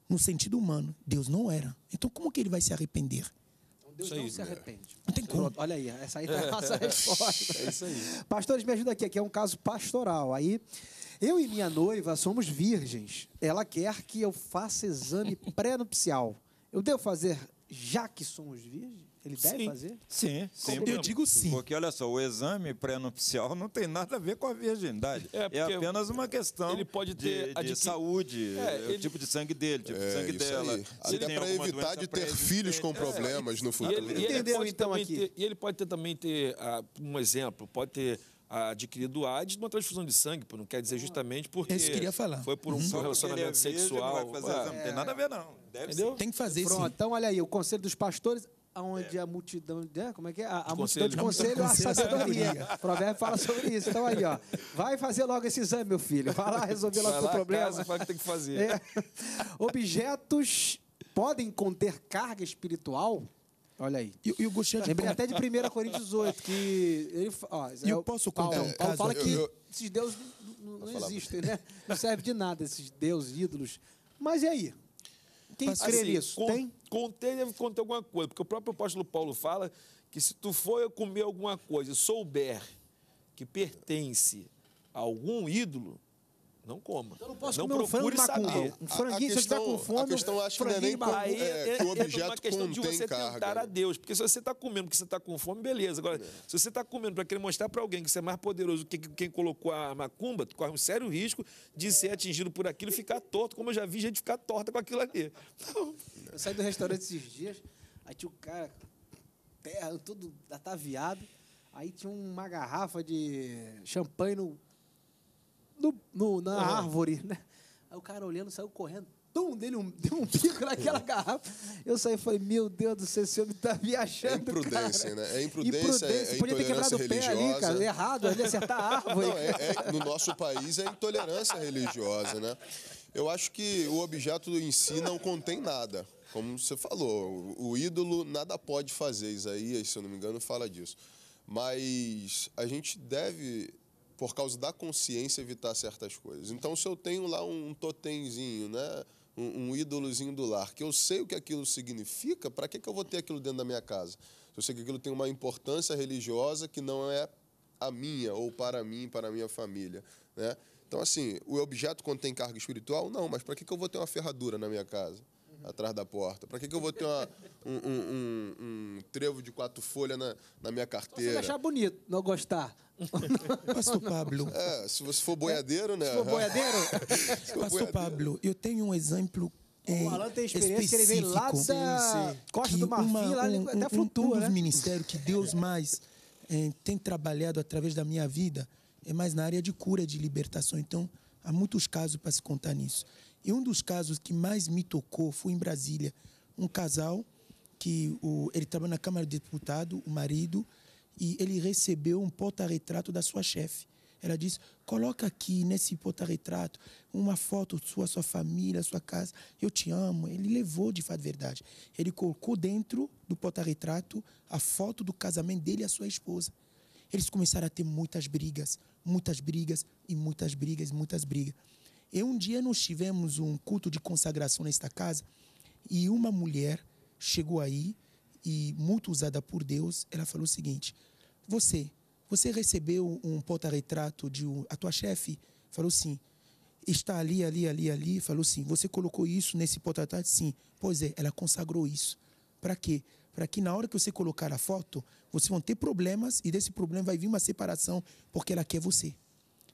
No sentido humano, Deus não era. Então como que ele vai se arrepender? Então, Deus não se né? arrepende. Não tem como. Olha aí, essa aí tá a nossa resposta. É isso aí. Pastores, me ajuda aqui, aqui é um caso pastoral. Aí eu e minha noiva somos virgens. Ela quer que eu faça exame pré-nupcial. Eu devo fazer já que somos virgens? Ele deve sim. fazer? Sim, sim. É? Eu digo sim. Porque, olha só, o exame pré-nupcial não tem nada a ver com a virgindade. É, é apenas uma questão ele pode ter de, de saúde, é, é ele... o tipo de sangue dele, o tipo é, de sangue dela. Aí. Até para evitar de ter filhos com é, problemas no futuro. E ele, e ele Entendeu, então, aqui? Ter, e ele pode ter também, ter, uh, um exemplo, pode ter adquirido AIDS de uma transfusão de sangue, não quer dizer justamente porque Esse queria falar. foi por um uhum. relacionamento é sexual. Não, não tem nada a ver, não. Deve Entendeu? Ser. Tem que fazer isso. então olha aí, o Conselho dos Pastores onde é. a multidão. Né? Como é que é? A, a multidão de conselho, é a assessoria, é O provérbio fala sobre isso. Então aí, ó. Vai fazer logo esse exame, meu filho. Vai lá resolver logo o seu problema. Casa, faz o que tem que fazer. É. Objetos podem conter carga espiritual? Olha aí. E, e o Gostinha de Lembrei até de 1 Coríntios 8, que ele ó, e eu posso contar Paulo, um Paulo fala eu, que eu... esses deuses não, não existem, né? Não serve de nada esses deuses, ídolos. Mas e aí? Quem assim, crê nisso? Con, Tem? Contei, deve conter alguma coisa, porque o próprio apóstolo Paulo fala que se tu for comer alguma coisa e souber que pertence a algum ídolo, não coma. Eu não posso não comer um frango macumba. Um franguinho, se você está com fome... A questão acho que não é nem como, aí, é, que é, o é, é objeto é uma questão de você carga. Né? a Deus. Porque se você está comendo porque você está com fome, beleza. Agora, é. se você está comendo para querer mostrar para alguém que você é mais poderoso que quem colocou a macumba, tu corre um sério risco de ser atingido por aquilo e ficar torto, como eu já vi gente ficar torta com aquilo ali. Eu saí do restaurante esses dias, aí tinha um cara, terra, todo ataviado, aí tinha uma garrafa de champanhe no no, no, na árvore, né? Aí o cara olhando, saiu correndo. Tum, dele um, deu um pico naquela garrafa. Eu saí e falei, meu Deus do céu, esse homem tá viajando. É imprudência, cara. né? É imprudência, é imprudência. É Podia ter quebrado o pé ali, cara. Errado, acertar a árvore. Não, é, é, no nosso país é intolerância religiosa, né? Eu acho que o objeto em si não contém nada. Como você falou, o ídolo nada pode fazer. Isaías, se eu não me engano, fala disso. Mas a gente deve por causa da consciência, evitar certas coisas. Então, se eu tenho lá um totemzinho, né? um, um ídolozinho do lar, que eu sei o que aquilo significa, para que, que eu vou ter aquilo dentro da minha casa? Eu sei que aquilo tem uma importância religiosa que não é a minha, ou para mim, para a minha família. Né? Então, assim, o objeto quando tem carga espiritual? Não, mas para que, que eu vou ter uma ferradura na minha casa? atrás da porta? Para que, que eu vou ter uma, um, um, um, um, trevo de quatro folhas na, na minha carteira? Você vai achar bonito, não gostar. Pastor Pablo. É, se você for boiadeiro, né? Se for boiadeiro. se for Pastor boiadeiro. Pablo, eu tenho um exemplo o é, Alan tem experiência, específico, ele veio lá da Costa do Marfim, uma, lá, um, até um, flutua, um dos né? ministérios que Deus mais é, tem trabalhado através da minha vida é mais na área de cura, de libertação. Então, há muitos casos para se contar nisso. E um dos casos que mais me tocou foi em Brasília. Um casal que o, ele trabalha na Câmara de Deputado, o marido, e ele recebeu um porta-retrato da sua chefe. Ela disse: coloca aqui nesse porta-retrato uma foto sua, sua família, sua casa. Eu te amo. Ele levou de fato verdade. Ele colocou dentro do porta-retrato a foto do casamento dele e a sua esposa. Eles começaram a ter muitas brigas, muitas brigas e muitas brigas, muitas brigas. E um dia nós tivemos um culto de consagração nesta casa e uma mulher chegou aí e muito usada por Deus, ela falou o seguinte: "Você, você recebeu um porta-retrato de um, a tua chefe?" Falou sim. Está ali, ali, ali, ali. Falou sim. Você colocou isso nesse porta-retrato? Sim. Pois é, ela consagrou isso. Para quê? Para que na hora que você colocar a foto, você vão ter problemas e desse problema vai vir uma separação porque ela quer você.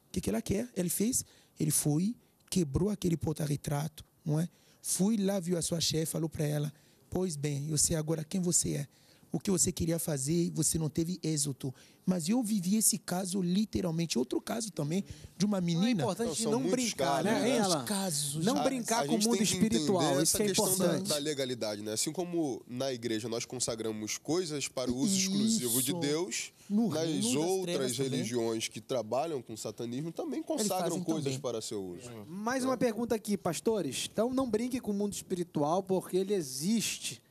O que, que ela quer? Ele fez? Ele foi quebrou aquele porta-retrato, não é? Fui lá, viu a sua chefe, falou para ela: Pois bem, eu sei agora quem você é o que você queria fazer e você não teve êxito. Mas eu vivi esse caso literalmente. Outro caso também de uma é menina. é importante não, brincar, casos, né? né? Ela, casos, não brincar com o mundo espiritual. Isso é importante. Da, da legalidade, né? Assim como na igreja nós consagramos coisas para o uso Isso. exclusivo de Deus, no nas outras religiões também. que trabalham com satanismo também consagram coisas também. para seu uso. É. Mais é. uma pergunta aqui, pastores. Então não brinque com o mundo espiritual, porque ele existe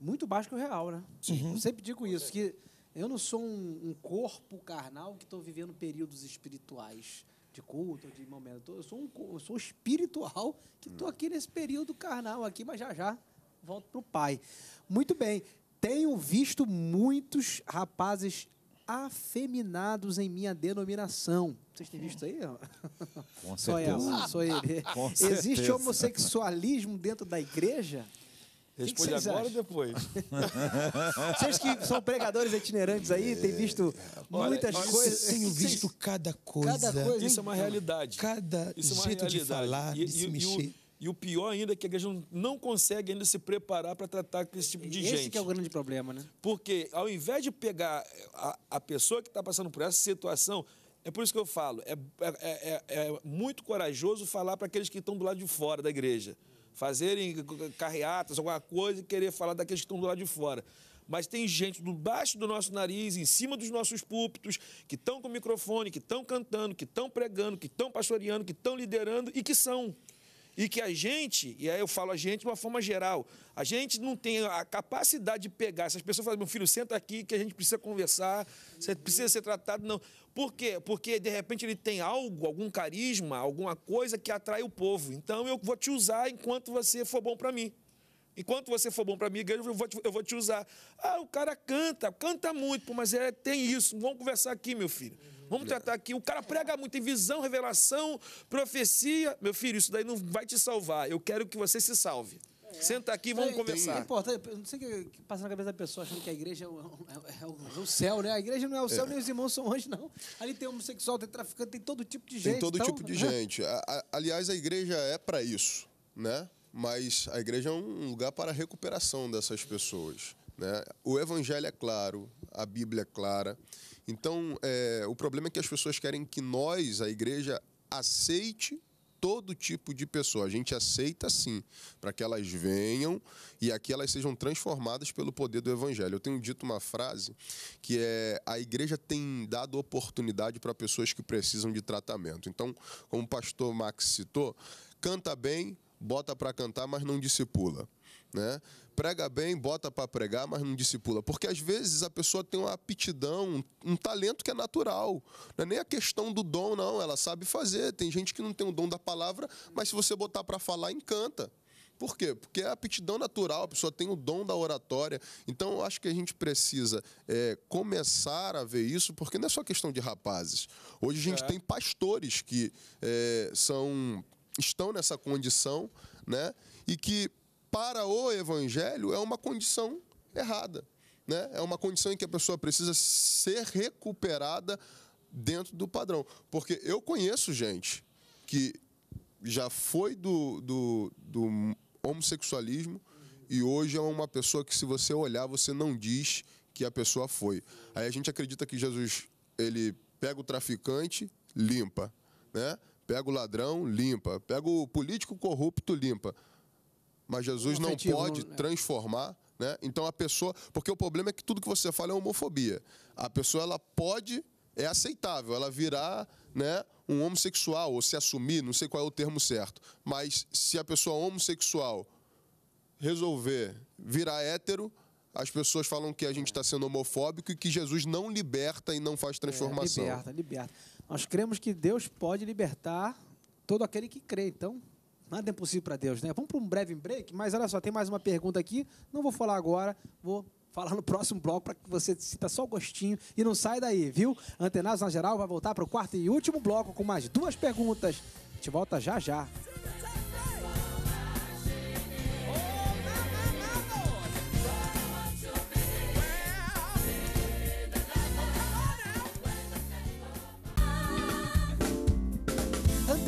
muito baixo que o real, né? Sim. Eu uhum. sempre digo isso, que eu não sou um, um corpo carnal que estou vivendo períodos espirituais de culto, de momento. Eu sou um eu sou espiritual que estou hum. aqui nesse período carnal aqui, mas já já volto para o Pai. Muito bem. Tenho visto muitos rapazes afeminados em minha denominação. Vocês têm visto aí? Com certeza. Sou eu, sou ele. Existe homossexualismo dentro da igreja? Responde que que agora acham? ou depois? vocês que são pregadores itinerantes aí, têm visto é, é, muitas olha, coisas. Tenho visto vocês... cada coisa. Cada coisa. Isso é uma realidade. Cada Isso é jeito realidade. de falar, e, de se e, mexer. E o, e o pior ainda é que a igreja não consegue ainda se preparar para tratar com esse tipo de Esse gente. Esse que é o grande problema, né? Porque ao invés de pegar a, a pessoa que está passando por essa situação, é por isso que eu falo, é, é, é, é muito corajoso falar para aqueles que estão do lado de fora da igreja fazerem carreatas, alguma coisa e querer falar daqueles que estão do lado de fora. Mas tem gente do baixo do nosso nariz, em cima dos nossos púlpitos, que estão com microfone, que estão cantando, que estão pregando, que estão pastoreando, que estão liderando e que são. E que a gente, e aí eu falo a gente de uma forma geral, a gente não tem a capacidade de pegar. Essas pessoas falam, meu filho, senta aqui que a gente precisa conversar, você precisa ser tratado. Não. Por quê? Porque de repente ele tem algo, algum carisma, alguma coisa que atrai o povo. Então eu vou te usar enquanto você for bom para mim. Enquanto você for bom para mim, eu vou, te, eu vou te usar. Ah, o cara canta, canta muito, mas é, tem isso. Vamos conversar aqui, meu filho. Vamos tratar aqui. O cara prega muito em visão, revelação, profecia. Meu filho, isso daí não vai te salvar. Eu quero que você se salve. Senta aqui, vamos conversar. É não sei o que passa na cabeça da pessoa achando que a igreja é o, é, é o, é o céu, né? A igreja não é o céu, é. nem os irmãos são anjos, não. Ali tem homossexual, tem traficante, tem todo tipo de gente. Tem todo então, tipo de né? gente. A, a, aliás, a igreja é para isso, né? Mas a igreja é um lugar para a recuperação dessas pessoas. Né? O evangelho é claro, a Bíblia é clara. Então, é, o problema é que as pessoas querem que nós, a igreja, aceite todo tipo de pessoa. A gente aceita sim, para que elas venham e aqui elas sejam transformadas pelo poder do evangelho. Eu tenho dito uma frase que é a igreja tem dado oportunidade para pessoas que precisam de tratamento. Então, como o pastor Max citou, canta bem, bota para cantar, mas não discipula né? Prega bem, bota para pregar, mas não discipula. Porque às vezes a pessoa tem uma aptidão, um talento que é natural. Não é nem a questão do dom, não. Ela sabe fazer. Tem gente que não tem o dom da palavra, mas se você botar para falar, encanta. Por quê? Porque é a aptidão natural, a pessoa tem o dom da oratória. Então, eu acho que a gente precisa é, começar a ver isso, porque não é só questão de rapazes. Hoje a gente é. tem pastores que é, são estão nessa condição, né? E que para o evangelho é uma condição errada. Né? É uma condição em que a pessoa precisa ser recuperada dentro do padrão. Porque eu conheço gente que já foi do, do, do homossexualismo e hoje é uma pessoa que, se você olhar, você não diz que a pessoa foi. Aí a gente acredita que Jesus ele pega o traficante, limpa, né? Pega o ladrão, limpa. Pega o político corrupto, limpa mas Jesus não afetivo, pode né? transformar. Né? Então a pessoa. Porque o problema é que tudo que você fala é homofobia. A pessoa ela pode. É aceitável, ela virar né, um homossexual ou se assumir, não sei qual é o termo certo. Mas se a pessoa homossexual resolver virar hétero, as pessoas falam que a gente está sendo homofóbico e que Jesus não liberta e não faz é, transformação. É, liberta, liberta. Nós cremos que Deus pode libertar todo aquele que crê. Então, Nada é impossível para Deus, né? Vamos para um breve break, mas olha só, tem mais uma pergunta aqui. Não vou falar agora, vou falar no próximo bloco para que você sinta só o gostinho e não saia daí, viu? Antenados na geral vai voltar para o quarto e último bloco com mais duas perguntas. A gente volta já já.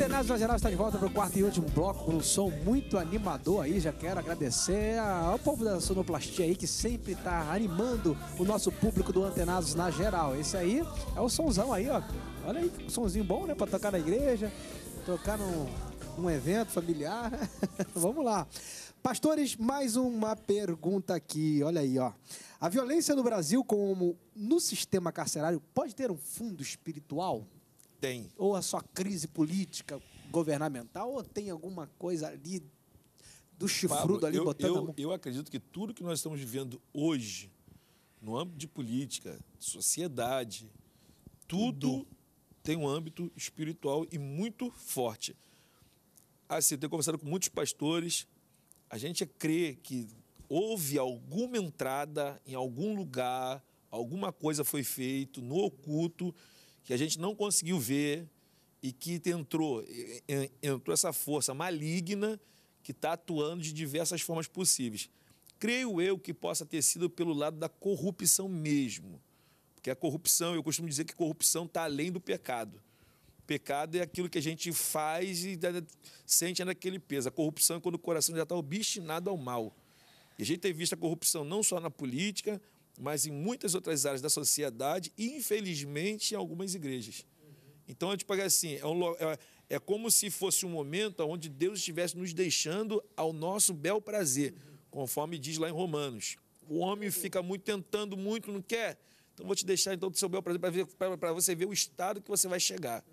Antenados na Geral está de volta para o quarto e último bloco com um som muito animador aí. Já quero agradecer ao povo da sonoplastia aí que sempre está animando o nosso público do Antenados na Geral. Esse aí é o sonzão aí, ó. Olha aí, um sonzinho bom, né? Para tocar na igreja, tocar num, num evento familiar. Vamos lá. Pastores, mais uma pergunta aqui. Olha aí, ó. A violência no Brasil, como no sistema carcerário, pode ter um fundo espiritual? tem. Ou a sua crise política, governamental, ou tem alguma coisa ali do chifrudo Pablo, ali eu, botando eu, a mão? Eu acredito que tudo que nós estamos vivendo hoje, no âmbito de política, sociedade, tudo, tudo. tem um âmbito espiritual e muito forte. Assim, eu tenho conversado com muitos pastores, a gente crê que houve alguma entrada em algum lugar, alguma coisa foi feito no oculto que a gente não conseguiu ver e que entrou, entrou essa força maligna que está atuando de diversas formas possíveis. Creio eu que possa ter sido pelo lado da corrupção mesmo. Porque a corrupção, eu costumo dizer que corrupção está além do pecado. Pecado é aquilo que a gente faz e sente ainda aquele peso. A corrupção é quando o coração já está obstinado ao mal. E a gente tem visto a corrupção não só na política, mas em muitas outras áreas da sociedade e, infelizmente, em algumas igrejas. Então, eu te pega assim, é, um, é, é, como se fosse um momento onde Deus estivesse nos deixando ao nosso bel prazer, conforme diz lá em Romanos. O homem fica muito tentando muito, não quer? Então, vou te deixar então do seu bel prazer para você ver o estado que você vai chegar.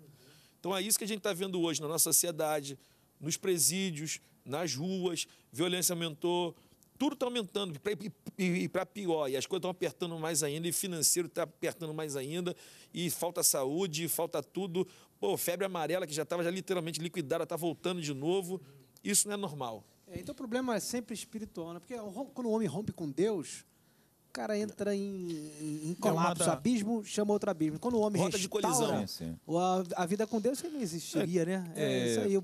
Então, é isso que a gente está vendo hoje na nossa sociedade, nos presídios, nas ruas, violência aumentou, tudo está aumentando, e para pior, e as coisas estão apertando mais ainda, e financeiro está apertando mais ainda, e falta saúde, falta tudo. Pô, febre amarela que já estava já literalmente liquidada, está voltando de novo. Isso não é normal. É, então o problema é sempre espiritual, né? Porque quando o homem rompe com Deus, cara entra em, em, é colapso. Abismo chama outro abismo. Quando o homem Rota restaura, de colisão. Assim. A, a, vida com Deus não existiria, é, né? É, é, isso aí.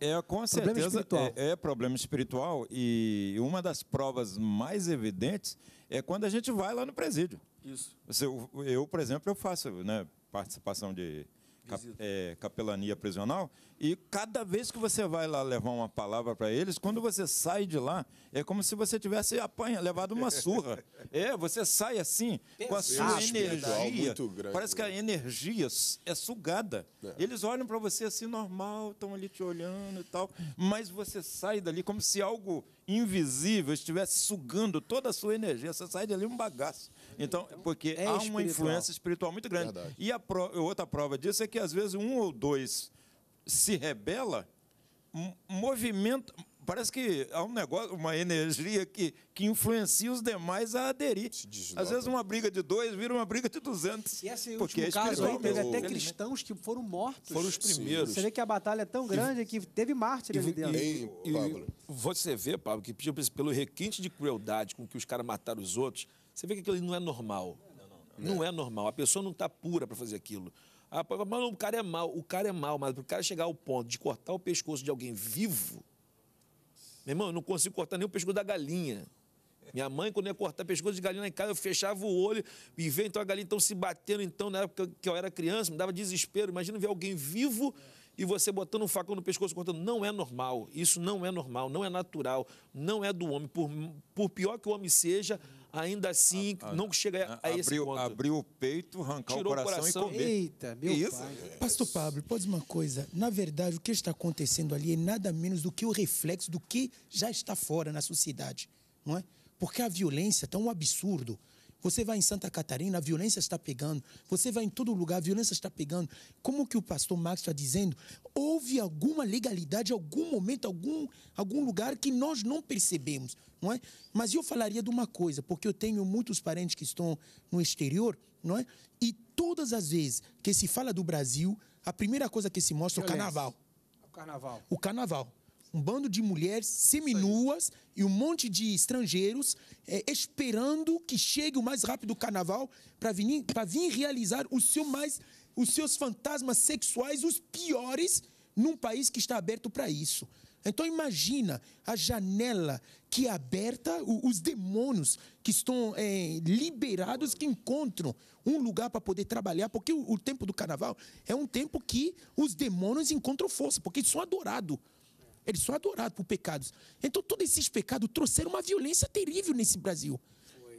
é, com certeza espiritual. É, é problema espiritual. E uma das provas mais evidentes é quando a gente vai lá no presídio. Isso. Eu, eu por exemplo, eu faço né, participação de cap, é, capelania prisional e cada vez que você vai lá levar uma palavra para eles, quando você sai de lá, é como se você tivesse apanha, levado uma surra. é, você sai assim, Pensa, com a sua né? energia. Grande, parece que a né? energia é sugada. É. Eles olham para você assim, normal, estão ali te olhando e tal. Mas você sai dali como se algo invisível estivesse sugando toda a sua energia. Você sai dali um bagaço. Então, é porque é há uma influência espiritual muito grande. Verdade. E a pro, outra prova disso é que, às vezes, um ou dois se rebela, movimenta. Parece que há um negócio, uma energia que, que influencia os demais a aderir. Às vezes uma briga de dois vira uma briga de duzentos. E esse porque último é caso aí teve até cristãos que foram mortos. Foram os primeiros. Sim. Você vê que a batalha é tão grande e, que teve mártires, e, ali dentro. E, e, e, você vê, Pablo, que pelo requinte de crueldade com que os caras mataram os outros, você vê que aquilo não é normal. Não, não, não, não é, é normal. A pessoa não está pura para fazer aquilo. Ah, mas o cara é mal, o cara é mal, mas para o cara chegar ao ponto de cortar o pescoço de alguém vivo, meu irmão, eu não consigo cortar nem o pescoço da galinha. Minha mãe, quando ia cortar pescoço de galinha em casa, eu fechava o olho e vê então a galinha então se batendo. Então, na época que eu era criança, me dava desespero. Imagina ver alguém vivo é e você botando um facão no pescoço cortando. Não é normal. Isso não é normal, não é natural, não é do homem. Por, por pior que o homem seja, ainda assim a, ah, a, ah, não chega a, a ah, esse abriu, ponto. Abriu o peito, arrancar o coração, o coração, e comer. Eita, meu Isso. pai. É Pastor Pablo, pode dizer uma coisa? Na verdade, o que está acontecendo ali é nada menos do que o reflexo do que já está fora na sociedade, não é? Porque a violência está um absurdo. Você vai em Santa Catarina, a violência está pegando. Você vai em todo lugar, a violência está pegando. Como que o pastor Max está dizendo? Houve alguma legalidade, algum momento, algum, algum lugar que nós não percebemos, não é? Mas eu falaria de uma coisa, porque eu tenho muitos parentes que estão no exterior, não é? E todas as vezes que se fala do Brasil, a primeira coisa que se mostra é o carnaval. É o carnaval. O carnaval um bando de mulheres seminuas e um monte de estrangeiros é, esperando que chegue o mais rápido o carnaval para vir, vir realizar o seu mais, os seus fantasmas sexuais, os piores, num país que está aberto para isso. Então imagina a janela que é aberta, os demônios que estão é, liberados, que encontram um lugar para poder trabalhar, porque o, o tempo do carnaval é um tempo que os demônios encontram força, porque eles são adorados. Eles são adorados por pecados. Então, todos esses pecados trouxeram uma violência terrível nesse Brasil.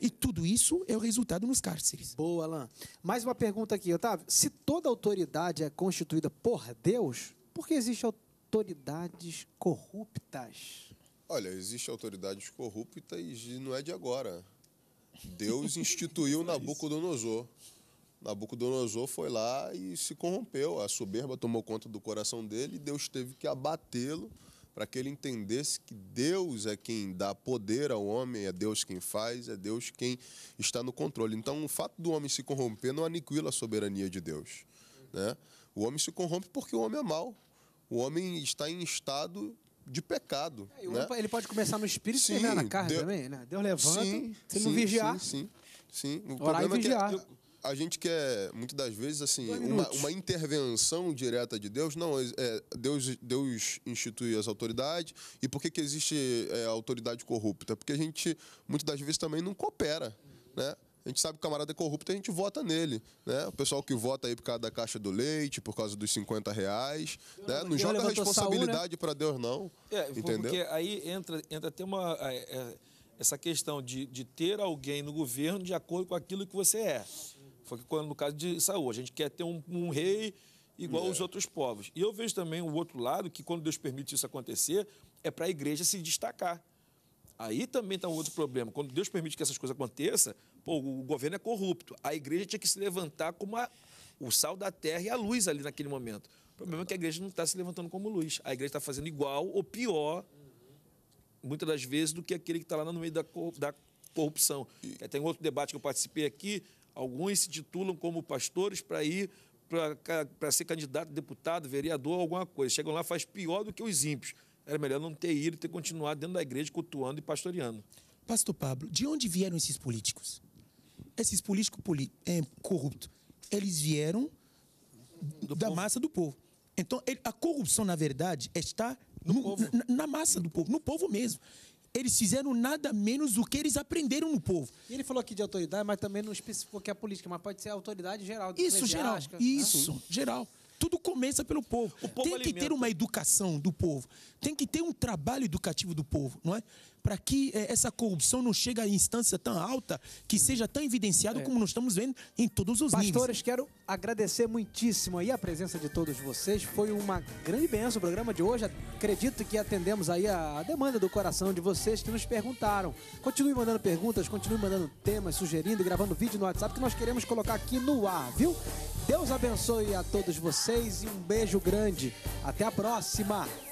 E tudo isso é o resultado nos cárceres. Boa, Alain. Mais uma pergunta aqui, Otávio. Se toda autoridade é constituída por Deus, por que existem autoridades corruptas? Olha, existem autoridades corruptas e não é de agora. Deus instituiu Nabucodonosor. Nabucodonosor foi lá e se corrompeu. A soberba tomou conta do coração dele e Deus teve que abatê-lo para que ele entendesse que Deus é quem dá poder ao homem, é Deus quem faz, é Deus quem está no controle. Então, o fato do homem se corromper não aniquila a soberania de Deus. Né? O homem se corrompe porque o homem é mau. O homem está em estado de pecado. É, né? Ele pode começar no espírito sim, e terminar na carne Deus, também. Né? Deus levanta, sim, se sim, não vigiar. Sim, sim. sim. O Orar problema e vigiar. É que a gente quer, muitas das vezes, assim, uma, uma, intervenção direta de Deus. Não, é, é, Deus, Deus institui as autoridades. E por que, que existe é, autoridade corrupta? Porque a gente, muitas das vezes, também não coopera, né? a gente sabe que o camarada é corrupto e a gente vota nele. Né? O pessoal que vota aí por causa da caixa do leite, por causa dos 50 reais. Né? Não, joga né? responsabilidade né? para Deus, não. É, entendeu? porque aí entra, entra até uma, é, é, essa questão de, de ter alguém no governo de acordo com aquilo que você é. Foi quando, no caso de Saúl, a gente quer ter um, um rei igual é. aos outros povos. E eu vejo também o outro lado, que quando Deus permite isso acontecer, é para a igreja se destacar. Aí também está um outro problema. Quando Deus permite que essas coisas aconteçam, pô, o governo é corrupto. A igreja tinha que se levantar como a, o sal da terra e a luz ali naquele momento. O problema é que a igreja não está se levantando como luz. A igreja está fazendo igual ou pior, muitas das vezes, do que aquele que está lá no meio da, da corrupção. E... Tem outro debate que eu participei aqui, Alguns se titulam como pastores para ir para ser candidato, deputado, vereador, alguma coisa. Chegam lá, faz pior do que os ímpios. Era melhor não ter ido e ter continuado dentro da igreja, cultuando e pastoreando. Pastor Pablo, de onde vieram esses políticos? Esses políticos é, corruptos, eles vieram do da povo. massa do povo. Então, ele, a corrupção, na verdade, está no, na, na, massa do povo, no povo mesmo. Eles fizeram nada menos do que eles aprenderam no povo. E ele falou aqui de autoridade, mas também não especificou que é política, mas pode ser a autoridade geral. Isso, geral. Né? Isso, geral. Tudo começa pelo povo. povo Tem que alimenta. ter uma educação do povo. Tem que ter um trabalho educativo do povo, não é? para que eh, essa corrupção não chegue a instância tão alta, que seja tão evidenciado é. como nós estamos vendo em todos os Pastores, níveis. Pastores, quero agradecer muitíssimo aí a presença de todos vocês. Foi uma grande benção o programa de hoje. Acredito que atendemos aí a demanda do coração de vocês que nos perguntaram. Continue mandando perguntas, continue mandando temas, sugerindo e gravando vídeo no WhatsApp que nós queremos colocar aqui no ar, viu? Deus abençoe a todos vocês e um beijo grande. Até a próxima!